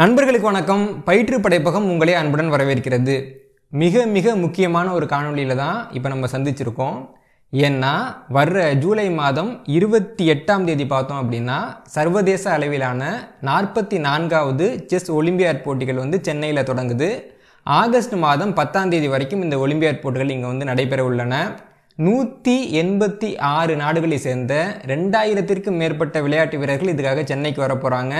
நண்பர்களுக்கு வணக்கம் பயிற்று படைப்பகம் உங்களே அன்புடன் வரவேற்கிறது மிக மிக முக்கியமான ஒரு காணொலியில் தான் இப்போ நம்ம சந்திச்சிருக்கோம் ஏன்னா வர்ற ஜூலை மாதம் இருபத்தி எட்டாம் தேதி பார்த்தோம் அப்படின்னா சர்வதேச அளவிலான நாற்பத்தி நான்காவது செஸ் ஒலிம்பியாட் போட்டிகள் வந்து சென்னையில் தொடங்குது ஆகஸ்ட் மாதம் பத்தாம் தேதி வரைக்கும் இந்த ஒலிம்பியாட் போட்டிகள் இங்கே வந்து நடைபெற உள்ளன நூற்றி எண்பத்தி ஆறு நாடுகளை சேர்ந்த ரெண்டாயிரத்திற்கும் மேற்பட்ட விளையாட்டு வீரர்கள் இதுக்காக சென்னைக்கு வர போகிறாங்க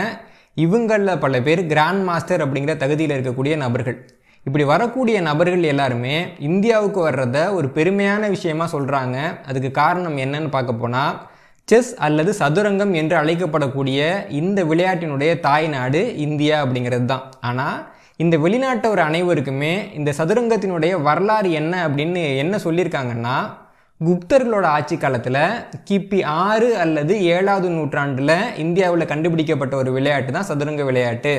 இவங்களில் பல பேர் கிராண்ட் மாஸ்டர் அப்படிங்கிற தகுதியில் இருக்கக்கூடிய நபர்கள் இப்படி வரக்கூடிய நபர்கள் எல்லாருமே இந்தியாவுக்கு வர்றத ஒரு பெருமையான விஷயமா சொல்கிறாங்க அதுக்கு காரணம் என்னன்னு பார்க்க போனால் செஸ் அல்லது சதுரங்கம் என்று அழைக்கப்படக்கூடிய இந்த விளையாட்டினுடைய தாய்நாடு இந்தியா அப்படிங்கிறது தான் ஆனால் இந்த வெளிநாட்டவர் அனைவருக்குமே இந்த சதுரங்கத்தினுடைய வரலாறு என்ன அப்படின்னு என்ன சொல்லியிருக்காங்கன்னா குப்தர்களோட ஆட்சி காலத்தில் கிபி ஆறு அல்லது ஏழாவது நூற்றாண்டில் இந்தியாவில் கண்டுபிடிக்கப்பட்ட ஒரு விளையாட்டு தான் சதுரங்க விளையாட்டு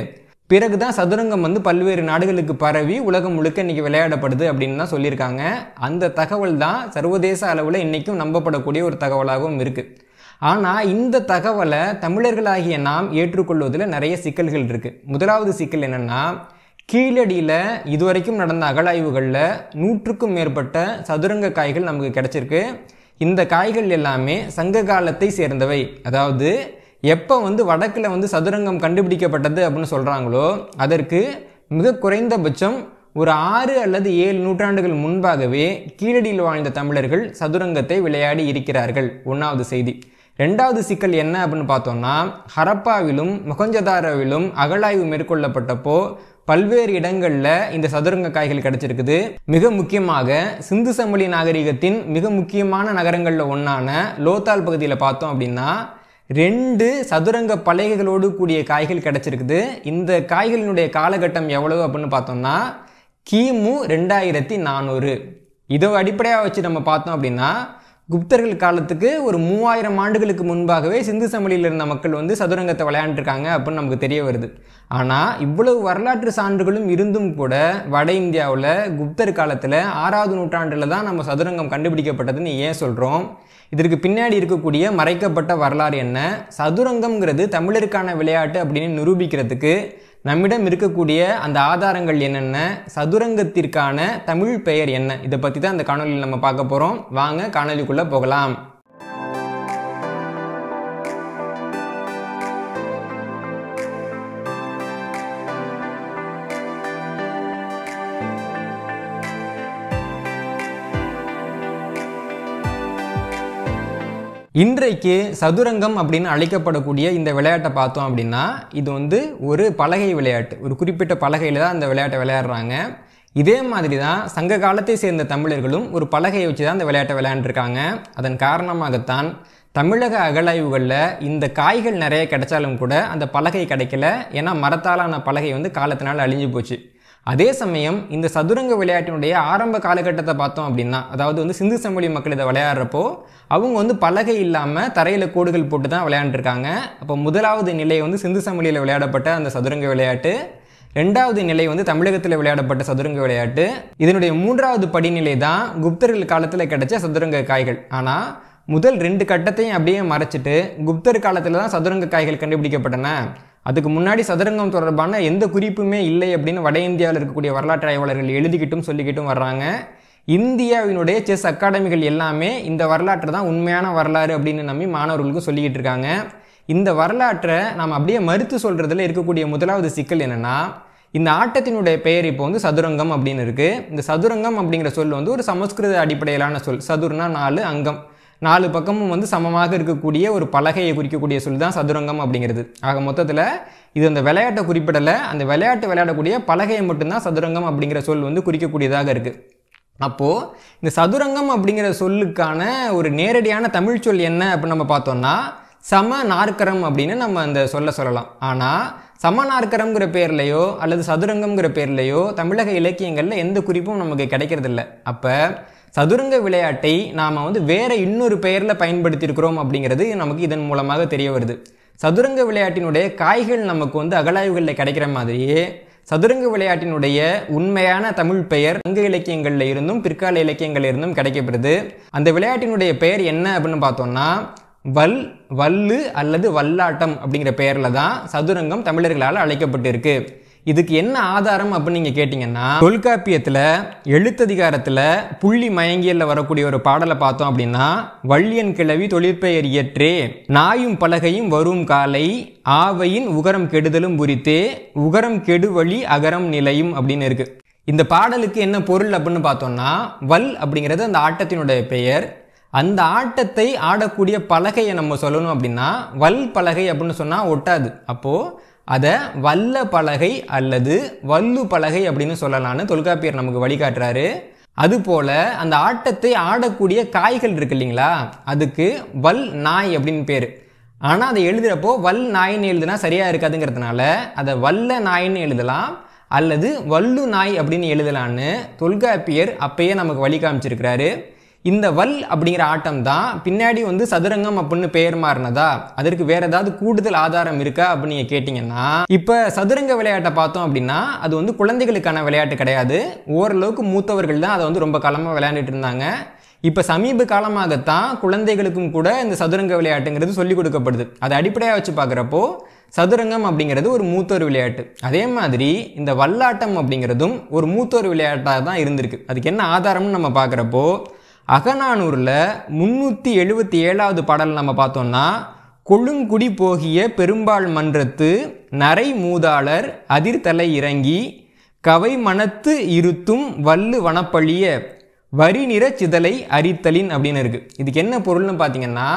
பிறகு தான் சதுரங்கம் வந்து பல்வேறு நாடுகளுக்கு பரவி உலகம் முழுக்க இன்னைக்கு விளையாடப்படுது அப்படின்னு தான் சொல்லியிருக்காங்க அந்த தகவல் தான் சர்வதேச அளவில் இன்றைக்கும் நம்பப்படக்கூடிய ஒரு தகவலாகவும் இருக்குது ஆனால் இந்த தகவலை தமிழர்களாகிய நாம் ஏற்றுக்கொள்வதில் நிறைய சிக்கல்கள் இருக்குது முதலாவது சிக்கல் என்னென்னா கீழடியில் இதுவரைக்கும் நடந்த அகழாய்வுகளில் நூற்றுக்கும் மேற்பட்ட சதுரங்க காய்கள் நமக்கு கிடச்சிருக்கு இந்த காய்கள் எல்லாமே சங்க காலத்தை சேர்ந்தவை அதாவது எப்போ வந்து வடக்கில் வந்து சதுரங்கம் கண்டுபிடிக்கப்பட்டது அப்படின்னு சொல்கிறாங்களோ அதற்கு மிக குறைந்தபட்சம் ஒரு ஆறு அல்லது ஏழு நூற்றாண்டுகள் முன்பாகவே கீழடியில் வாழ்ந்த தமிழர்கள் சதுரங்கத்தை விளையாடி இருக்கிறார்கள் ஒன்றாவது செய்தி ரெண்டாவது சிக்கல் என்ன அப்படின்னு பார்த்தோம்னா ஹரப்பாவிலும் மொகஞ்சதாராவிலும் அகழாய்வு மேற்கொள்ளப்பட்டப்போ பல்வேறு இடங்களில் இந்த சதுரங்க காய்கள் கிடைச்சிருக்குது மிக முக்கியமாக சிந்து சமவெளி நாகரிகத்தின் மிக முக்கியமான நகரங்களில் ஒன்றான லோத்தால் பகுதியில் பார்த்தோம் அப்படின்னா ரெண்டு சதுரங்க பலகைகளோடு கூடிய காய்கள் கிடைச்சிருக்குது இந்த காய்களினுடைய காலகட்டம் எவ்வளவு அப்படின்னு பார்த்தோம்னா கிமு ரெண்டாயிரத்தி நானூறு இதை அடிப்படையாக வச்சு நம்ம பார்த்தோம் அப்படின்னா குப்தர்கள் காலத்துக்கு ஒரு மூவாயிரம் ஆண்டுகளுக்கு முன்பாகவே சிந்து சமலியில் இருந்த மக்கள் வந்து சதுரங்கத்தை விளையாண்டுருக்காங்க அப்படின்னு நமக்கு தெரிய வருது ஆனால் இவ்வளவு வரலாற்று சான்றுகளும் இருந்தும் கூட வட இந்தியாவில் குப்தர் காலத்தில் ஆறாவது நூற்றாண்டில் தான் நம்ம சதுரங்கம் கண்டுபிடிக்கப்பட்டதுன்னு ஏன் சொல்கிறோம் இதற்கு பின்னாடி இருக்கக்கூடிய மறைக்கப்பட்ட வரலாறு என்ன சதுரங்கம்ங்கிறது தமிழருக்கான விளையாட்டு அப்படின்னு நிரூபிக்கிறதுக்கு நம்மிடம் இருக்கக்கூடிய அந்த ஆதாரங்கள் என்னென்ன சதுரங்கத்திற்கான தமிழ் பெயர் என்ன இதை பற்றி தான் அந்த காணொலியில் நம்ம பார்க்க போகிறோம் வாங்க காணொலிக்குள்ளே போகலாம் இன்றைக்கு சதுரங்கம் அப்படின்னு அழைக்கப்படக்கூடிய இந்த விளையாட்டை பார்த்தோம் அப்படின்னா இது வந்து ஒரு பலகை விளையாட்டு ஒரு குறிப்பிட்ட பலகையில் தான் அந்த விளையாட்டை விளையாடுறாங்க இதே மாதிரி தான் சங்க காலத்தை சேர்ந்த தமிழர்களும் ஒரு பலகையை வச்சு தான் அந்த விளையாட்டை விளையாண்டுருக்காங்க அதன் காரணமாகத்தான் தமிழக அகழாய்வுகளில் இந்த காய்கள் நிறைய கிடைச்சாலும் கூட அந்த பலகை கிடைக்கல ஏன்னா மரத்தாலான பலகை வந்து காலத்தினால் அழிஞ்சு போச்சு அதே சமயம் இந்த சதுரங்க விளையாட்டினுடைய ஆரம்ப காலகட்டத்தை பார்த்தோம் அப்படின்னா அதாவது வந்து சிந்து சம்பளி மக்கள் இதை விளையாடுறப்போ அவங்க வந்து பலகை இல்லாமல் தரையில் கோடுகள் போட்டு தான் விளையாண்டுருக்காங்க அப்போ முதலாவது நிலை வந்து சிந்து சம்பளியில் விளையாடப்பட்ட அந்த சதுரங்க விளையாட்டு ரெண்டாவது நிலை வந்து தமிழகத்தில் விளையாடப்பட்ட சதுரங்க விளையாட்டு இதனுடைய மூன்றாவது படிநிலை தான் குப்தர்கள் காலத்தில் கிடைச்ச சதுரங்க காய்கள் ஆனால் முதல் ரெண்டு கட்டத்தையும் அப்படியே மறைச்சிட்டு குப்தர் காலத்தில் தான் சதுரங்க காய்கள் கண்டுபிடிக்கப்பட்டன அதுக்கு முன்னாடி சதுரங்கம் தொடர்பான எந்த குறிப்புமே இல்லை அப்படின்னு வட இந்தியாவில் இருக்கக்கூடிய வரலாற்று ஆய்வாளர்கள் எழுதிக்கிட்டும் சொல்லிக்கிட்டும் வர்றாங்க இந்தியாவினுடைய செஸ் அகாடமிகள் எல்லாமே இந்த வரலாற்று தான் உண்மையான வரலாறு அப்படின்னு நம்பி மாணவர்களுக்கும் சொல்லிக்கிட்டு இருக்காங்க இந்த வரலாற்றை நாம் அப்படியே மறுத்து சொல்கிறதுல இருக்கக்கூடிய முதலாவது சிக்கல் என்னென்னா இந்த ஆட்டத்தினுடைய பெயர் இப்போ வந்து சதுரங்கம் அப்படின்னு இருக்குது இந்த சதுரங்கம் அப்படிங்கிற சொல் வந்து ஒரு சமஸ்கிருத அடிப்படையிலான சொல் சதுர்னா நாலு அங்கம் நாலு பக்கமும் வந்து சமமாக இருக்கக்கூடிய ஒரு பலகையை குறிக்கக்கூடிய சொல் தான் சதுரங்கம் அப்படிங்கிறது ஆக மொத்தத்தில் இது அந்த விளையாட்டை குறிப்பிடலை அந்த விளையாட்டு விளையாடக்கூடிய பலகையை மட்டும்தான் சதுரங்கம் அப்படிங்கிற சொல் வந்து குறிக்கக்கூடியதாக இருக்குது அப்போது இந்த சதுரங்கம் அப்படிங்கிற சொல்லுக்கான ஒரு நேரடியான தமிழ் சொல் என்ன அப்படின்னு நம்ம பார்த்தோம்னா சம நாற்கரம் அப்படின்னு நம்ம அந்த சொல்ல சொல்லலாம் ஆனால் சம நாற்கரம்ங்கிற பேர்லையோ அல்லது சதுரங்கம்ங்கிற பேர்லையோ தமிழக இலக்கியங்களில் எந்த குறிப்பும் நமக்கு கிடைக்கிறதில்ல அப்போ சதுரங்க விளையாட்டை நாம் வந்து வேறு இன்னொரு பெயரில் பயன்படுத்தியிருக்கிறோம் அப்படிங்கிறது நமக்கு இதன் மூலமாக தெரிய வருது சதுரங்க விளையாட்டினுடைய காய்கள் நமக்கு வந்து அகலாய்வுகளில் கிடைக்கிற மாதிரியே சதுரங்க விளையாட்டினுடைய உண்மையான தமிழ் பெயர் அங்க இலக்கியங்களில் இருந்தும் பிற்கால இலக்கியங்களில் இருந்தும் கிடைக்கப்படுது அந்த விளையாட்டினுடைய பெயர் என்ன அப்படின்னு பார்த்தோம்னா வல் வல்லு அல்லது வல்லாட்டம் அப்படிங்கிற பெயரில் தான் சதுரங்கம் தமிழர்களால் அழைக்கப்பட்டிருக்கு இதுக்கு என்ன ஆதாரம் அப்படின்னு நீங்கள் கேட்டிங்கன்னா தொல்காப்பியத்தில் எழுத்ததிகாரத்தில் புள்ளி மயங்கியலில் வரக்கூடிய ஒரு பாடலை பார்த்தோம் அப்படின்னா வள்ளியன் கிழவி தொழிற்பெயர் இயற்றே நாயும் பலகையும் வரும் காலை ஆவையின் உகரம் கெடுதலும் உரித்தே உகரம் கெடுவழி அகரம் நிலையும் அப்படின்னு இருக்குது இந்த பாடலுக்கு என்ன பொருள் அப்படின்னு பார்த்தோம்னா வல் அப்படிங்கிறது அந்த ஆட்டத்தினுடைய பெயர் அந்த ஆட்டத்தை ஆடக்கூடிய பலகையை நம்ம சொல்லணும் அப்படின்னா வல் பலகை அப்படின்னு சொன்னால் ஒட்டாது அப்போது அதை வல்ல பலகை அல்லது வல்லு பலகை அப்படின்னு சொல்லலான்னு தொல்காப்பியர் நமக்கு வழிகாட்டுறாரு அதுபோல் அந்த ஆட்டத்தை ஆடக்கூடிய காய்கள் இருக்கு இல்லைங்களா அதுக்கு வல் நாய் அப்படின்னு பேர் ஆனால் அதை எழுதுறப்போ வல் நாயின்னு எழுதுனா சரியாக இருக்காதுங்கிறதுனால அதை வல்ல நாயின்னு எழுதலாம் அல்லது வல்லு நாய் அப்படின்னு எழுதலான்னு தொல்காப்பியர் அப்பயே நமக்கு வழி காமிச்சிருக்கிறாரு இந்த வல் அப்படிங்கிற ஆட்டம் தான் பின்னாடி வந்து சதுரங்கம் அப்படின்னு பெயர் மாறினதா அதற்கு வேற ஏதாவது கூடுதல் ஆதாரம் இருக்கா அப்படின்னு நீங்க கேட்டிங்கன்னா இப்போ சதுரங்க விளையாட்டை பார்த்தோம் அப்படின்னா அது வந்து குழந்தைகளுக்கான விளையாட்டு கிடையாது ஓரளவுக்கு மூத்தவர்கள் தான் அதை வந்து ரொம்ப காலமாக விளையாண்டுட்டு இருந்தாங்க இப்போ சமீப காலமாகத்தான் குழந்தைகளுக்கும் கூட இந்த சதுரங்க விளையாட்டுங்கிறது சொல்லிக் கொடுக்கப்படுது அதை அடிப்படையாக வச்சு பார்க்குறப்போ சதுரங்கம் அப்படிங்கிறது ஒரு மூத்தோர் விளையாட்டு அதே மாதிரி இந்த வல்லாட்டம் அப்படிங்கிறதும் ஒரு மூத்தோர் விளையாட்டாக தான் இருந்திருக்கு அதுக்கு என்ன ஆதாரம்னு நம்ம பார்க்குறப்போ அகநானூரில் முந்நூற்றி எழுபத்தி ஏழாவது பாடல் நம்ம பார்த்தோம்னா கொழுங்குடி போகிய பெரும்பாள் மன்றத்து நரை மூதாளர் அதிர்தலை இறங்கி கவை மனத்து இருத்தும் வல்லு வனப்பழிய வரி நிற சிதலை அரித்தலின் அப்படின்னு இருக்குது இதுக்கு என்ன பொருள்னு பார்த்தீங்கன்னா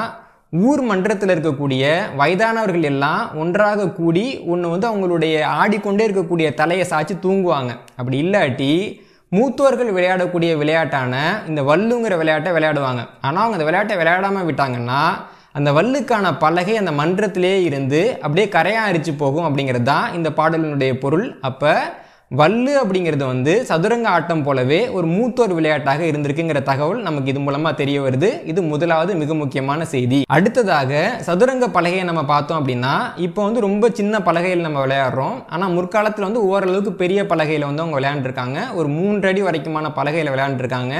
ஊர் மன்றத்தில் இருக்கக்கூடிய வயதானவர்கள் எல்லாம் ஒன்றாக கூடி ஒன்று வந்து அவங்களுடைய ஆடிக்கொண்டே இருக்கக்கூடிய தலையை சாய்ச்சி தூங்குவாங்க அப்படி இல்லாட்டி மூத்தோர்கள் விளையாடக்கூடிய விளையாட்டான இந்த வல்லுங்கிற விளையாட்டை விளையாடுவாங்க ஆனால் அவங்க அந்த விளையாட்டை விளையாடாமல் விட்டாங்கன்னா அந்த வல்லுக்கான பலகை அந்த மன்றத்திலே இருந்து அப்படியே கரையாக அரிச்சு போகும் அப்படிங்கிறது தான் இந்த பாடலினுடைய பொருள் அப்போ வல்லு அப்படிங்கிறது வந்து சதுரங்க ஆட்டம் போலவே ஒரு மூத்தோர் விளையாட்டாக இருந்திருக்குங்கிற தகவல் நமக்கு இது மூலமா தெரிய வருது இது முதலாவது மிக முக்கியமான செய்தி அடுத்ததாக சதுரங்க பலகையை நம்ம பார்த்தோம் அப்படின்னா இப்போ வந்து ரொம்ப சின்ன பலகையில் நம்ம விளையாடுறோம் ஆனால் முற்காலத்தில் வந்து ஓரளவுக்கு பெரிய பலகையில் வந்து அவங்க விளையாண்டுருக்காங்க ஒரு மூன்றடி வரைக்குமான பலகையில் விளையாண்டுருக்காங்க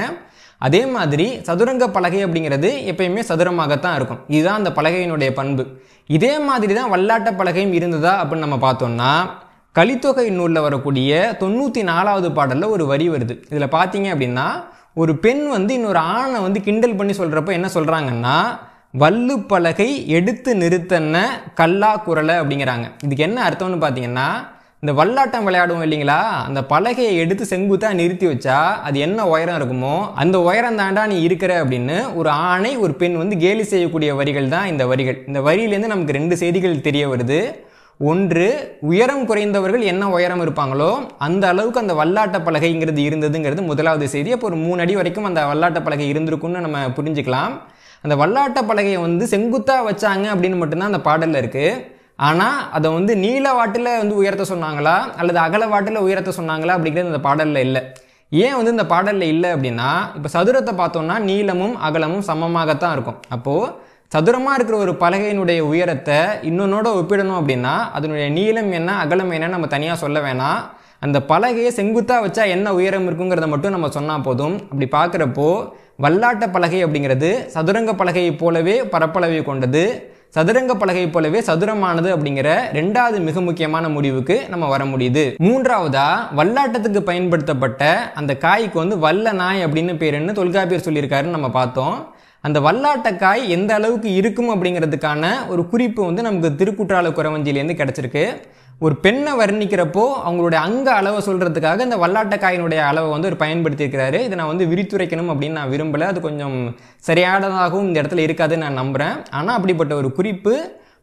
அதே மாதிரி சதுரங்க பலகை அப்படிங்கிறது எப்பயுமே சதுரமாகத்தான் இருக்கும் இதுதான் அந்த பலகையினுடைய பண்பு இதே மாதிரி தான் வல்லாட்ட பலகையும் இருந்ததா அப்படின்னு நம்ம பார்த்தோம்னா கலித்தொகை நூலில் வரக்கூடிய தொண்ணூற்றி நாலாவது பாடலில் ஒரு வரி வருது இதில் பார்த்தீங்க அப்படின்னா ஒரு பெண் வந்து இன்னொரு ஆணை வந்து கிண்டல் பண்ணி சொல்கிறப்ப என்ன சொல்கிறாங்கன்னா வல்லு பலகை எடுத்து நிறுத்தன்ன கல்லா குரலை அப்படிங்கிறாங்க இதுக்கு என்ன அர்த்தம்னு பார்த்தீங்கன்னா இந்த வல்லாட்டம் விளையாடுவோம் இல்லைங்களா அந்த பலகையை எடுத்து செங்குத்தாக நிறுத்தி வச்சா அது என்ன உயரம் இருக்குமோ அந்த உயரம் தாண்டா நீ இருக்கிற அப்படின்னு ஒரு ஆணை ஒரு பெண் வந்து கேலி செய்யக்கூடிய வரிகள் தான் இந்த வரிகள் இந்த வரியிலேருந்து நமக்கு ரெண்டு செய்திகள் தெரிய வருது ஒன்று உயரம் குறைந்தவர்கள் என்ன உயரம் இருப்பாங்களோ அந்த அளவுக்கு அந்த வல்லாட்ட பலகைங்கிறது இருந்ததுங்கிறது முதலாவது செய்தி அப்போ ஒரு மூணு அடி வரைக்கும் அந்த வல்லாட்ட பலகை இருந்திருக்குன்னு நம்ம புரிஞ்சுக்கலாம் அந்த வல்லாட்ட பலகையை வந்து செங்குத்தாக வச்சாங்க அப்படின்னு மட்டும்தான் அந்த பாடலில் இருக்குது ஆனால் அதை வந்து நீள வாட்டில் வந்து உயர்த்த சொன்னாங்களா அல்லது அகல வாட்டில் உயர்த்த சொன்னாங்களா அப்படிங்கிறது அந்த பாடலில் இல்லை ஏன் வந்து இந்த பாடலில் இல்லை அப்படின்னா இப்போ சதுரத்தை பார்த்தோம்னா நீளமும் அகலமும் சமமாகத்தான் இருக்கும் அப்போது சதுரமாக இருக்கிற ஒரு பலகையினுடைய உயரத்தை இன்னொன்னோட ஒப்பிடணும் அப்படின்னா அதனுடைய நீளம் என்ன அகலம் என்ன நம்ம தனியாக சொல்ல வேணாம் அந்த பலகையை செங்குத்தாக வச்சா என்ன உயரம் இருக்குங்கிறத மட்டும் நம்ம சொன்னால் போதும் அப்படி பார்க்குறப்போ வல்லாட்ட பலகை அப்படிங்கிறது சதுரங்க பலகையை போலவே பரப்பளவை கொண்டது சதுரங்க பலகை போலவே சதுரமானது அப்படிங்கிற ரெண்டாவது மிக முக்கியமான முடிவுக்கு நம்ம வர முடியுது மூன்றாவதா வல்லாட்டத்துக்கு பயன்படுத்தப்பட்ட அந்த காய்க்கு வந்து வல்ல நாய் அப்படின்னு பேருன்னு தொல்காப்பியர் சொல்லியிருக்காருன்னு நம்ம பார்த்தோம் அந்த வல்லாட்டக்காய் எந்த அளவுக்கு இருக்கும் அப்படிங்கிறதுக்கான ஒரு குறிப்பு வந்து நமக்கு திருக்குற்றால குறவஞ்சிலேருந்து கிடச்சிருக்கு ஒரு பெண்ணை வர்ணிக்கிறப்போ அவங்களுடைய அங்க அளவை சொல்கிறதுக்காக இந்த வல்லாட்டக்காயினுடைய அளவை வந்து ஒரு பயன்படுத்தியிருக்கிறாரு இதை நான் வந்து விரித்துரைக்கணும் அப்படின்னு நான் விரும்பலை அது கொஞ்சம் சரியானதாகவும் இந்த இடத்துல இருக்காதுன்னு நான் நம்புகிறேன் ஆனால் அப்படிப்பட்ட ஒரு குறிப்பு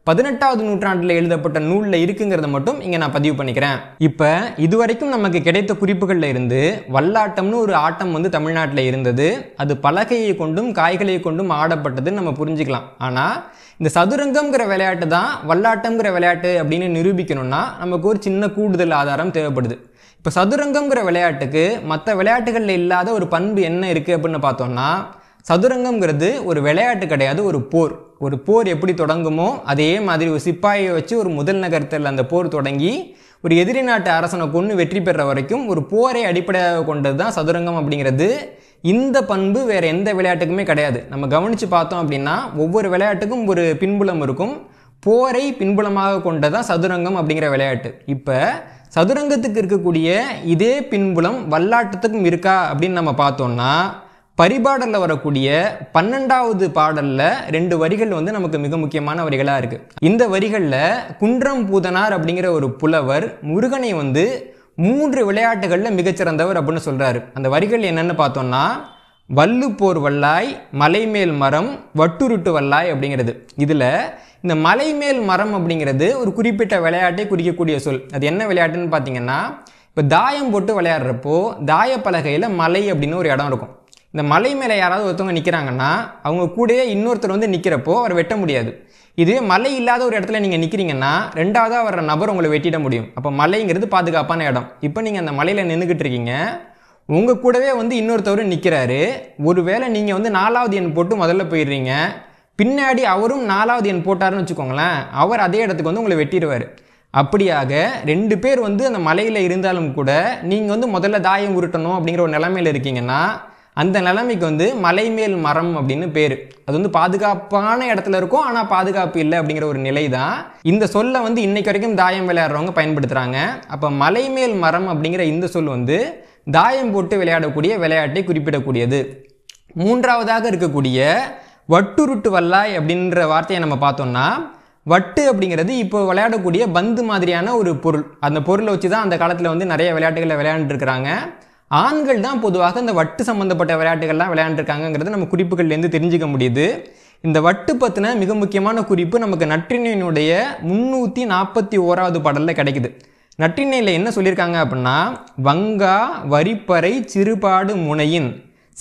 பதினெட்டாவது நூற்றாண்டில் எழுதப்பட்ட நூலில் இருக்குங்கிறத மட்டும் இங்கே நான் பதிவு பண்ணிக்கிறேன் இப்போ இதுவரைக்கும் நமக்கு கிடைத்த குறிப்புகளில் இருந்து வல்லாட்டம்னு ஒரு ஆட்டம் வந்து தமிழ்நாட்டில் இருந்தது அது பலகையை கொண்டும் காய்களை கொண்டும் ஆடப்பட்டதுன்னு நம்ம புரிஞ்சுக்கலாம் ஆனால் இந்த சதுரங்கம்ங்கிற விளையாட்டு தான் வல்லாட்டம்ங்கிற விளையாட்டு அப்படின்னு நிரூபிக்கணும்னா நமக்கு ஒரு சின்ன கூடுதல் ஆதாரம் தேவைப்படுது இப்போ சதுரங்கம்ங்கிற விளையாட்டுக்கு மற்ற விளையாட்டுகளில் இல்லாத ஒரு பண்பு என்ன இருக்குது அப்படின்னு பார்த்தோம்னா சதுரங்கம்ங்கிறது ஒரு விளையாட்டு கிடையாது ஒரு போர் ஒரு போர் எப்படி தொடங்குமோ அதே மாதிரி ஒரு சிப்பாயை வச்சு ஒரு முதல் நகரத்தில் அந்த போர் தொடங்கி ஒரு எதிரி நாட்டு அரசனை கொண்டு வெற்றி பெற வரைக்கும் ஒரு போரை அடிப்படையாக கொண்டது தான் சதுரங்கம் அப்படிங்கிறது இந்த பண்பு வேறு எந்த விளையாட்டுக்குமே கிடையாது நம்ம கவனித்து பார்த்தோம் அப்படின்னா ஒவ்வொரு விளையாட்டுக்கும் ஒரு பின்புலம் இருக்கும் போரை பின்புலமாக கொண்டதான் சதுரங்கம் அப்படிங்கிற விளையாட்டு இப்போ சதுரங்கத்துக்கு இருக்கக்கூடிய இதே பின்புலம் வல்லாட்டத்துக்கும் இருக்கா அப்படின்னு நம்ம பார்த்தோம்னா பரிபாடலில் வரக்கூடிய பன்னெண்டாவது பாடலில் ரெண்டு வரிகள் வந்து நமக்கு மிக முக்கியமான வரிகளாக இருக்குது இந்த வரிகளில் குன்றம் பூதனார் அப்படிங்கிற ஒரு புலவர் முருகனை வந்து மூன்று விளையாட்டுகளில் மிகச்சிறந்தவர் அப்படின்னு சொல்கிறாரு அந்த வரிகள் என்னென்னு பார்த்தோம்னா வல்லு போர் வல்லாய் மலைமேல் மரம் வட்டுருட்டு வல்லாய் அப்படிங்கிறது இதில் இந்த மலைமேல் மரம் அப்படிங்கிறது ஒரு குறிப்பிட்ட விளையாட்டை குறிக்கக்கூடிய சொல் அது என்ன விளையாட்டுன்னு பார்த்தீங்கன்னா இப்போ தாயம் போட்டு விளையாடுறப்போ தாயப்பலகையில் மலை அப்படின்னு ஒரு இடம் இருக்கும் இந்த மலை மேலே யாராவது ஒருத்தவங்க நிற்கிறாங்கன்னா அவங்க கூடயே இன்னொருத்தர் வந்து நிற்கிறப்போ அவர் வெட்ட முடியாது இதுவே மலை இல்லாத ஒரு இடத்துல நீங்கள் நிற்கிறீங்கன்னா ரெண்டாவதாக வர்ற நபர் உங்களை வெட்டிட முடியும் அப்போ மலைங்கிறது பாதுகாப்பான இடம் இப்போ நீங்கள் அந்த மலையில் நின்றுக்கிட்டு இருக்கீங்க உங்கள் கூடவே வந்து இன்னொருத்தவரும் நிற்கிறாரு ஒருவேளை நீங்கள் வந்து நாலாவது எண் போட்டு முதல்ல போயிடுறீங்க பின்னாடி அவரும் நாலாவது எண் போட்டாருன்னு வச்சுக்கோங்களேன் அவர் அதே இடத்துக்கு வந்து உங்களை வெட்டிடுவார் அப்படியாக ரெண்டு பேர் வந்து அந்த மலையில் இருந்தாலும் கூட நீங்கள் வந்து முதல்ல தாயம் உருட்டணும் அப்படிங்கிற ஒரு நிலைமையில் இருக்கீங்கன்னா அந்த நிலைமைக்கு வந்து மலைமேல் மரம் அப்படின்னு பேர் அது வந்து பாதுகாப்பான இடத்துல இருக்கும் ஆனால் பாதுகாப்பு இல்லை அப்படிங்கிற ஒரு நிலை தான் இந்த சொல்லை வந்து இன்னைக்கு வரைக்கும் தாயம் விளையாடுறவங்க பயன்படுத்துகிறாங்க அப்போ மலைமேல் மரம் அப்படிங்கிற இந்த சொல் வந்து தாயம் போட்டு விளையாடக்கூடிய விளையாட்டை குறிப்பிடக்கூடியது மூன்றாவதாக இருக்கக்கூடிய வட்டுருட்டு வல்லாய் அப்படின்ற வார்த்தையை நம்ம பார்த்தோம்னா வட்டு அப்படிங்கிறது இப்போ விளையாடக்கூடிய பந்து மாதிரியான ஒரு பொருள் அந்த பொருளை வச்சு தான் அந்த காலத்தில் வந்து நிறைய விளையாட்டுகளை விளையாண்டுருக்கிறாங்க ஆண்கள் தான் பொதுவாக இந்த வட்டு சம்மந்தப்பட்ட விளையாட்டுகள்லாம் விளையாண்டுருக்காங்கிறது நம்ம குறிப்புகள்லேருந்து தெரிஞ்சுக்க முடியுது இந்த வட்டு பற்றின மிக முக்கியமான குறிப்பு நமக்கு நற்றினையினுடைய முந்நூற்றி நாற்பத்தி ஓராவது பாடலில் கிடைக்குது நற்றினையில் என்ன சொல்லியிருக்காங்க அப்படின்னா வங்கா வரிப்பறை சிறுபாடு முனையின்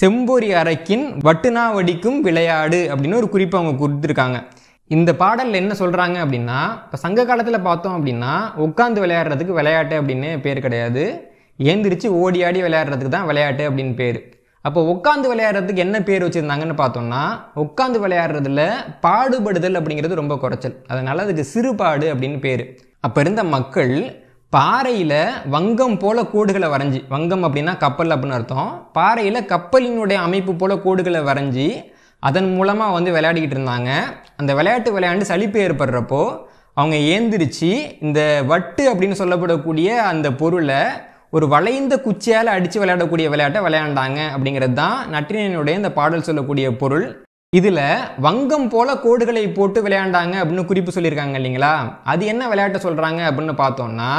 செம்பொறி அரக்கின் வட்டுனா வடிக்கும் விளையாடு அப்படின்னு ஒரு குறிப்பு அவங்க கொடுத்துருக்காங்க இந்த பாடலில் என்ன சொல்கிறாங்க அப்படின்னா இப்போ சங்க காலத்தில் பார்த்தோம் அப்படின்னா உட்காந்து விளையாடுறதுக்கு விளையாட்டு அப்படின்னு பேர் கிடையாது ஏந்திரிச்சு ஓடி ஆடி விளையாடுறதுக்கு தான் விளையாட்டு அப்படின்னு பேர் அப்போ உட்காந்து விளையாடுறதுக்கு என்ன பேர் வச்சுருந்தாங்கன்னு பார்த்தோம்னா உட்காந்து விளையாடுறதுல பாடுபடுதல் அப்படிங்கிறது ரொம்ப குறைச்சல் அதனால் அதுக்கு சிறுபாடு அப்படின்னு பேர் அப்போ இருந்த மக்கள் பாறையில் வங்கம் போல கோடுகளை வரைஞ்சி வங்கம் அப்படின்னா கப்பல் அப்படின்னு அர்த்தம் பாறையில் கப்பலினுடைய அமைப்பு போல கோடுகளை வரைஞ்சி அதன் மூலமாக வந்து விளையாடிக்கிட்டு இருந்தாங்க அந்த விளையாட்டு விளையாண்டு சளிப்பு ஏற்படுறப்போ அவங்க ஏந்திரிச்சு இந்த வட்டு அப்படின்னு சொல்லப்படக்கூடிய அந்த பொருளை ஒரு வளைந்த குச்சியால் அடித்து விளையாடக்கூடிய விளையாட்டை விளையாண்டாங்க அப்படிங்கிறது தான் நட்டினியனுடைய இந்த பாடல் சொல்லக்கூடிய பொருள் இதில் வங்கம் போல கோடுகளை போட்டு விளையாண்டாங்க அப்படின்னு குறிப்பு சொல்லியிருக்காங்க இல்லைங்களா அது என்ன விளையாட்டை சொல்கிறாங்க அப்படின்னு பார்த்தோம்னா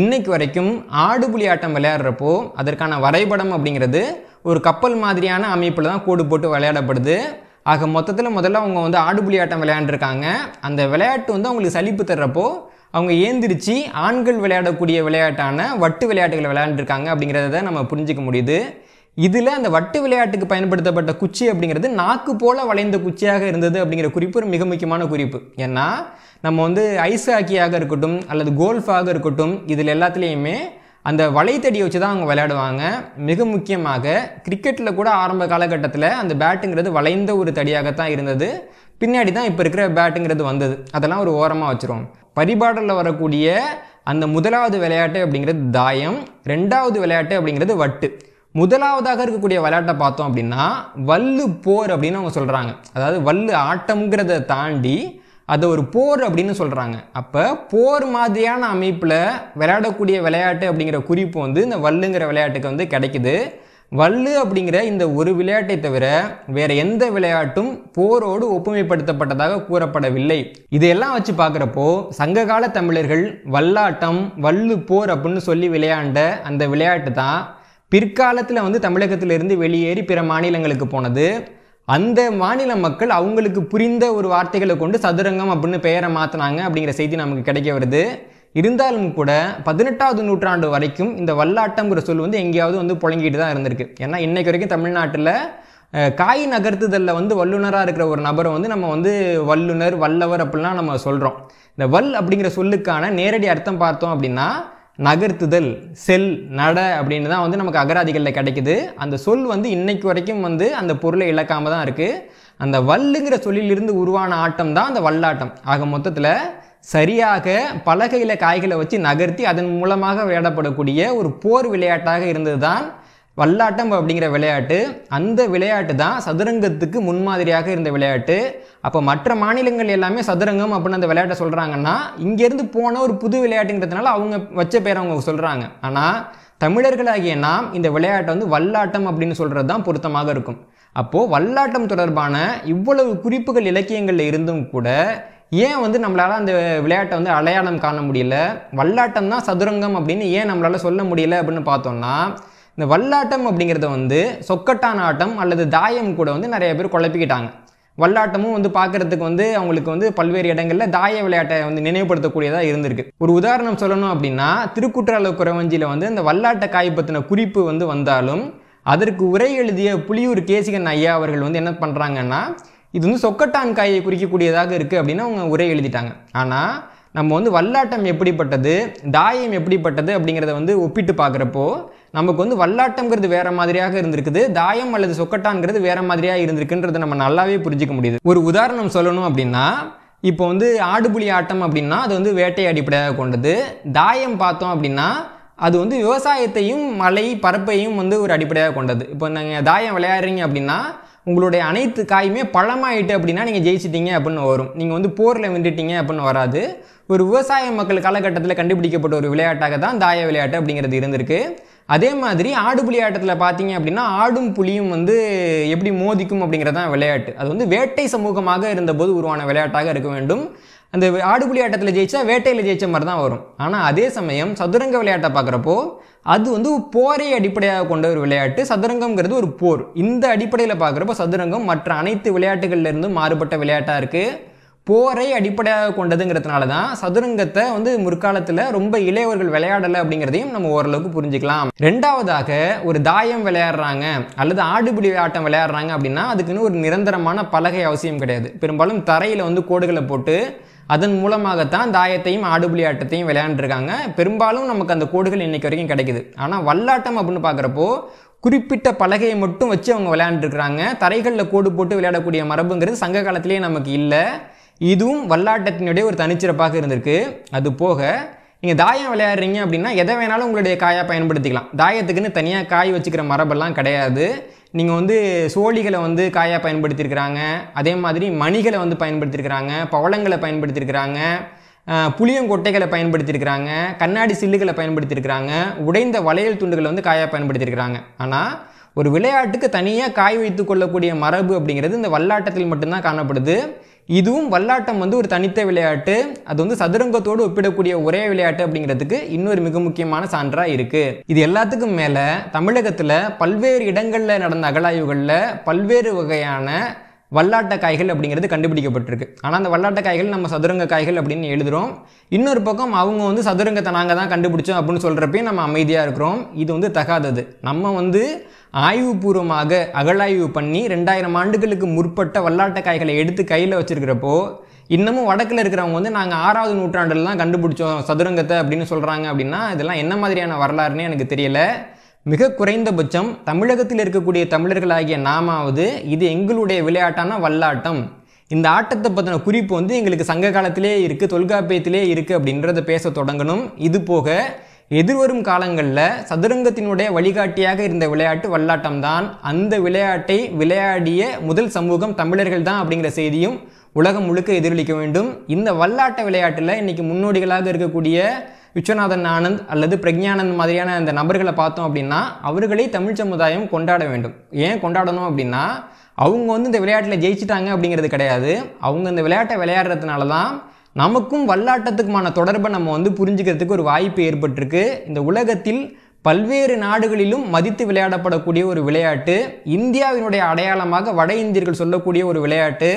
இன்னைக்கு வரைக்கும் ஆடு புலி ஆட்டம் விளையாடுறப்போ அதற்கான வரைபடம் அப்படிங்கிறது ஒரு கப்பல் மாதிரியான அமைப்பில் தான் கோடு போட்டு விளையாடப்படுது ஆக மொத்தத்தில் முதல்ல அவங்க வந்து ஆடுபுலி ஆட்டம் விளையாண்டுருக்காங்க அந்த விளையாட்டு வந்து அவங்களுக்கு சலிப்பு தர்றப்போ அவங்க ஏந்திரிச்சு ஆண்கள் விளையாடக்கூடிய விளையாட்டான வட்டு விளையாட்டுகளை விளையாண்டுருக்காங்க அப்படிங்கிறத நம்ம புரிஞ்சிக்க முடியுது இதில் அந்த வட்டு விளையாட்டுக்கு பயன்படுத்தப்பட்ட குச்சி அப்படிங்கிறது நாக்கு போல வளைந்த குச்சியாக இருந்தது அப்படிங்கிற குறிப்பு ஒரு மிக முக்கியமான குறிப்பு ஏன்னா நம்ம வந்து ஐஸ் ஹாக்கியாக இருக்கட்டும் அல்லது கோல்ஃபாக இருக்கட்டும் இதில் எல்லாத்துலேயுமே அந்த வலைத்தடியை வச்சு தான் அவங்க விளையாடுவாங்க மிக முக்கியமாக கிரிக்கெட்டில் கூட ஆரம்ப காலகட்டத்தில் அந்த பேட்டுங்கிறது வளைந்த ஒரு தடியாகத்தான் இருந்தது பின்னாடி தான் இப்போ இருக்கிற பேட்டுங்கிறது வந்தது அதெல்லாம் ஒரு ஓரமாக வச்சுருவோம் பரிபாடலில் வரக்கூடிய அந்த முதலாவது விளையாட்டு அப்படிங்கிறது தாயம் ரெண்டாவது விளையாட்டு அப்படிங்கிறது வட்டு முதலாவதாக இருக்கக்கூடிய விளையாட்டை பார்த்தோம் அப்படின்னா வல்லு போர் அப்படின்னு அவங்க சொல்கிறாங்க அதாவது வல்லு ஆட்டம்ங்கிறத தாண்டி அதை ஒரு போர் அப்படின்னு சொல்கிறாங்க அப்போ போர் மாதிரியான அமைப்பில் விளையாடக்கூடிய விளையாட்டு அப்படிங்கிற குறிப்பு வந்து இந்த வல்லுங்கிற விளையாட்டுக்கு வந்து கிடைக்குது வல்லு அப்படிங்கிற இந்த ஒரு விளையாட்டை தவிர வேறு எந்த விளையாட்டும் போரோடு ஒப்புமைப்படுத்தப்பட்டதாக கூறப்படவில்லை இதையெல்லாம் வச்சு பார்க்குறப்போ சங்ககால தமிழர்கள் வல்லாட்டம் வல்லு போர் அப்படின்னு சொல்லி விளையாண்ட அந்த விளையாட்டு தான் பிற்காலத்தில் வந்து தமிழகத்திலிருந்து வெளியேறி பிற மாநிலங்களுக்கு போனது அந்த மாநில மக்கள் அவங்களுக்கு புரிந்த ஒரு வார்த்தைகளை கொண்டு சதுரங்கம் அப்படின்னு பெயரை மாற்றினாங்க அப்படிங்கிற செய்தி நமக்கு கிடைக்க வருது இருந்தாலும் கூட பதினெட்டாவது நூற்றாண்டு வரைக்கும் இந்த வல்லாட்டம்ங்கிற சொல் வந்து எங்கேயாவது வந்து புழங்கிட்டு தான் இருந்திருக்கு ஏன்னா இன்றைக்கு வரைக்கும் தமிழ்நாட்டில் காய் நகர்த்துதலில் வந்து வல்லுநராக இருக்கிற ஒரு நபரை வந்து நம்ம வந்து வல்லுனர் வல்லவர் அப்படிலாம் நம்ம சொல்கிறோம் இந்த வல் அப்படிங்கிற சொல்லுக்கான நேரடி அர்த்தம் பார்த்தோம் அப்படின்னா நகர்த்துதல் செல் நட அப்படின்னு தான் வந்து நமக்கு அகராதிகளில் கிடைக்குது அந்த சொல் வந்து இன்னைக்கு வரைக்கும் வந்து அந்த பொருளை இழக்காமல் தான் இருக்குது அந்த வல்லுங்கிற சொல்லிலிருந்து உருவான ஆட்டம் தான் அந்த வல்லாட்டம் ஆக மொத்தத்தில் சரியாக பலகையில் காய்களை வச்சு நகர்த்தி அதன் மூலமாக விளையாடப்படக்கூடிய ஒரு போர் விளையாட்டாக இருந்தது தான் வல்லாட்டம் அப்படிங்கிற விளையாட்டு அந்த விளையாட்டு தான் சதுரங்கத்துக்கு முன்மாதிரியாக இருந்த விளையாட்டு அப்போ மற்ற மாநிலங்கள் எல்லாமே சதுரங்கம் அப்படின்னு அந்த விளையாட்டை சொல்கிறாங்கன்னா இங்கேருந்து போன ஒரு புது விளையாட்டுங்கிறதுனால அவங்க வச்ச பேர் அவங்க சொல்கிறாங்க ஆனால் தமிழர்களாகிய நாம் இந்த விளையாட்டை வந்து வல்லாட்டம் அப்படின்னு சொல்கிறது தான் பொருத்தமாக இருக்கும் அப்போது வல்லாட்டம் தொடர்பான இவ்வளவு குறிப்புகள் இலக்கியங்களில் இருந்தும் கூட ஏன் வந்து நம்மளால் அந்த விளையாட்டை வந்து அடையாளம் காண முடியல வல்லாட்டம் தான் சதுரங்கம் அப்படின்னு ஏன் நம்மளால் சொல்ல முடியல அப்படின்னு பார்த்தோம்னா இந்த வல்லாட்டம் அப்படிங்கிறத வந்து சொக்கட்டான ஆட்டம் அல்லது தாயம் கூட வந்து நிறைய பேர் குழப்பிக்கிட்டாங்க வல்லாட்டமும் வந்து பார்க்குறதுக்கு வந்து அவங்களுக்கு வந்து பல்வேறு இடங்களில் தாய விளையாட்டை வந்து நினைவுபடுத்தக்கூடியதாக இருந்திருக்கு ஒரு உதாரணம் சொல்லணும் அப்படின்னா திருக்குற்றால குறவஞ்சியில் வந்து இந்த வல்லாட்ட காய் பற்றின குறிப்பு வந்து வந்தாலும் அதற்கு உரை எழுதிய புலியூர் கேசிகன் ஐயா அவர்கள் வந்து என்ன பண்ணுறாங்கன்னா இது வந்து சொக்கட்டான் காயை குறிக்கக்கூடியதாக இருக்குது அப்படின்னு அவங்க உரை எழுதிட்டாங்க ஆனால் நம்ம வந்து வல்லாட்டம் எப்படிப்பட்டது தாயம் எப்படிப்பட்டது அப்படிங்கிறத வந்து ஒப்பிட்டு பார்க்குறப்போ நமக்கு வந்து வல்லாட்டம்ங்கிறது வேற மாதிரியாக இருந்திருக்குது தாயம் அல்லது சொக்கட்டான்ங்கிறது வேற மாதிரியாக இருந்திருக்குன்றது நம்ம நல்லாவே புரிஞ்சிக்க முடியுது ஒரு உதாரணம் சொல்லணும் அப்படின்னா இப்போ வந்து ஆடுபுலி ஆட்டம் அப்படின்னா அது வந்து வேட்டை அடிப்படையாக கொண்டது தாயம் பார்த்தோம் அப்படின்னா அது வந்து விவசாயத்தையும் மலை பரப்பையும் வந்து ஒரு அடிப்படையாக கொண்டது இப்போ நீங்கள் தாயம் விளையாடுறீங்க அப்படின்னா உங்களுடைய அனைத்து காயுமே பழமாயிட்டு அப்படின்னா நீங்கள் ஜெயிச்சிட்டீங்க அப்படின்னு வரும் நீங்கள் வந்து போரில் வந்துட்டீங்க அப்படின்னு வராது ஒரு விவசாய மக்கள் காலகட்டத்தில் கண்டுபிடிக்கப்பட்ட ஒரு விளையாட்டாக தான் தாய விளையாட்டு அப்படிங்கிறது இருந்திருக்கு அதே மாதிரி ஆடு புலி ஆட்டத்தில் பார்த்தீங்க அப்படின்னா ஆடும் புலியும் வந்து எப்படி மோதிக்கும் அப்படிங்கிறது தான் விளையாட்டு அது வந்து வேட்டை சமூகமாக இருந்தபோது உருவான விளையாட்டாக இருக்க வேண்டும் அந்த ஆடு புலி ஆட்டத்தில் ஜெயிச்சா வேட்டையில் ஜெயிச்ச மாதிரி தான் வரும் ஆனால் அதே சமயம் சதுரங்க விளையாட்டை பார்க்குறப்போ அது வந்து போரை அடிப்படையாக கொண்ட ஒரு விளையாட்டு சதுரங்கம்ங்கிறது ஒரு போர் இந்த அடிப்படையில் பார்க்குறப்போ சதுரங்கம் மற்ற அனைத்து விளையாட்டுகள்லேருந்தும் மாறுபட்ட விளையாட்டாக இருக்குது போரை அடிப்படையாக கொண்டதுங்கிறதுனால தான் சதுரங்கத்தை வந்து முற்காலத்தில் ரொம்ப இளையவர்கள் விளையாடலை அப்படிங்கிறதையும் நம்ம ஓரளவுக்கு புரிஞ்சுக்கலாம் ரெண்டாவதாக ஒரு தாயம் விளையாடுறாங்க அல்லது ஆடுபிடி ஆட்டம் விளையாடுறாங்க அப்படின்னா அதுக்குன்னு ஒரு நிரந்தரமான பலகை அவசியம் கிடையாது பெரும்பாலும் தரையில் வந்து கோடுகளை போட்டு அதன் மூலமாகத்தான் தாயத்தையும் ஆடுபுலி ஆட்டத்தையும் விளையாண்டுருக்காங்க பெரும்பாலும் நமக்கு அந்த கோடுகள் இன்னைக்கு வரைக்கும் கிடைக்குது ஆனால் வல்லாட்டம் அப்படின்னு பார்க்குறப்போ குறிப்பிட்ட பலகையை மட்டும் வச்சு அவங்க விளையாண்டுருக்குறாங்க தரைகளில் கோடு போட்டு விளையாடக்கூடிய மரபுங்கிறது சங்க காலத்திலேயே நமக்கு இல்லை இதுவும் வல்லாட்டத்தினுடைய ஒரு தனிச்சிறப்பாக இருந்திருக்கு அது போக நீங்கள் தாயம் விளையாடுறீங்க அப்படின்னா எதை வேணாலும் உங்களுடைய காயாக பயன்படுத்திக்கலாம் தாயத்துக்குன்னு தனியாக காய் வச்சுக்கிற மரபெல்லாம் கிடையாது நீங்கள் வந்து சோழிகளை வந்து காயாக பயன்படுத்தியிருக்கிறாங்க அதே மாதிரி மணிகளை வந்து பயன்படுத்தியிருக்கிறாங்க பவளங்களை பயன்படுத்தியிருக்கிறாங்க புளியங்கொட்டைகளை பயன்படுத்தியிருக்கிறாங்க கண்ணாடி சில்லுகளை பயன்படுத்தியிருக்கிறாங்க உடைந்த வளையல் துண்டுகளை வந்து காயாக பயன்படுத்தியிருக்கிறாங்க ஆனால் ஒரு விளையாட்டுக்கு தனியாக காய் வைத்து கொள்ளக்கூடிய மரபு அப்படிங்கிறது இந்த வல்லாட்டத்தில் மட்டும்தான் காணப்படுது இதுவும் வல்லாட்டம் வந்து ஒரு தனித்த விளையாட்டு அது வந்து சதுரங்கத்தோடு ஒப்பிடக்கூடிய ஒரே விளையாட்டு அப்படிங்கிறதுக்கு இன்னொரு மிக முக்கியமான சான்றாக இருக்குது இது எல்லாத்துக்கும் மேலே தமிழகத்தில் பல்வேறு இடங்களில் நடந்த அகலாய்வுகள்ல பல்வேறு வகையான வல்லாட்ட காய்கள் அப்படிங்கிறது கண்டுபிடிக்கப்பட்டிருக்கு ஆனால் அந்த வல்லாட்ட காய்கள் நம்ம சதுரங்க காய்கள் அப்படின்னு எழுதுகிறோம் இன்னொரு பக்கம் அவங்க வந்து சதுரங்கத்தை நாங்கள் தான் கண்டுபிடிச்சோம் அப்படின்னு சொல்கிறப்பையும் நம்ம அமைதியாக இருக்கிறோம் இது வந்து தகாதது நம்ம வந்து ஆய்வுபூர்வமாக அகழாய்வு பண்ணி ரெண்டாயிரம் ஆண்டுகளுக்கு முற்பட்ட வல்லாட்ட காய்களை எடுத்து கையில் வச்சுருக்கிறப்போ இன்னமும் வடக்கில் இருக்கிறவங்க வந்து நாங்கள் ஆறாவது நூற்றாண்டில் தான் கண்டுபிடிச்சோம் சதுரங்கத்தை அப்படின்னு சொல்கிறாங்க அப்படின்னா இதெல்லாம் என்ன மாதிரியான வரலாறுன்னு எனக்கு தெரியலை மிக குறைந்தபட்சம் தமிழகத்தில் இருக்கக்கூடிய தமிழர்களாகிய நாமாவது இது எங்களுடைய விளையாட்டான வல்லாட்டம் இந்த ஆட்டத்தை பற்றின குறிப்பு வந்து எங்களுக்கு சங்க காலத்திலே இருக்குது தொல்காப்பியத்திலே இருக்குது அப்படின்றத பேச தொடங்கணும் இது போக எதிர்வரும் காலங்களில் சதுரங்கத்தினுடைய வழிகாட்டியாக இருந்த விளையாட்டு வல்லாட்டம் தான் அந்த விளையாட்டை விளையாடிய முதல் சமூகம் தமிழர்கள் தான் அப்படிங்கிற செய்தியும் உலகம் முழுக்க எதிரொலிக்க வேண்டும் இந்த வல்லாட்ட விளையாட்டில் இன்றைக்கி முன்னோடிகளாக இருக்கக்கூடிய விஸ்வநாதன் ஆனந்த் அல்லது பிரக்ஞானந்த் மாதிரியான அந்த நபர்களை பார்த்தோம் அப்படின்னா அவர்களே தமிழ் சமுதாயம் கொண்டாட வேண்டும் ஏன் கொண்டாடணும் அப்படின்னா அவங்க வந்து இந்த விளையாட்டில் ஜெயிச்சிட்டாங்க அப்படிங்கிறது கிடையாது அவங்க இந்த விளையாட்டை விளையாடுறதுனால தான் நமக்கும் வல்லாட்டத்துக்குமான தொடர்பை நம்ம வந்து புரிஞ்சுக்கிறதுக்கு ஒரு வாய்ப்பு ஏற்பட்டிருக்கு இந்த உலகத்தில் பல்வேறு நாடுகளிலும் மதித்து விளையாடப்படக்கூடிய ஒரு விளையாட்டு இந்தியாவினுடைய அடையாளமாக வட இந்தியர்கள் சொல்லக்கூடிய ஒரு விளையாட்டு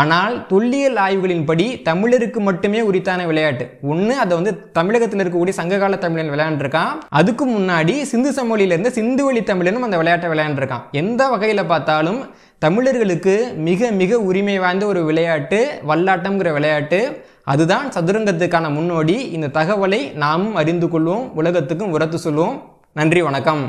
ஆனால் தொல்லியல் ஆய்வுகளின்படி தமிழருக்கு மட்டுமே உரித்தான விளையாட்டு ஒன்று அதை வந்து தமிழகத்தில் இருக்கக்கூடிய சங்ககால தமிழன் விளையாண்டுருக்கான் அதுக்கு முன்னாடி சிந்து சமொழியிலேருந்து சிந்து வழி தமிழனும் அந்த விளையாட்டை விளையாண்டுருக்கான் எந்த வகையில் பார்த்தாலும் தமிழர்களுக்கு மிக மிக உரிமை வாய்ந்த ஒரு விளையாட்டு வல்லாட்டம்ங்கிற விளையாட்டு அதுதான் சதுரங்கத்துக்கான முன்னோடி இந்த தகவலை நாமும் அறிந்து கொள்வோம் உலகத்துக்கும் உரத்து சொல்லுவோம் நன்றி வணக்கம்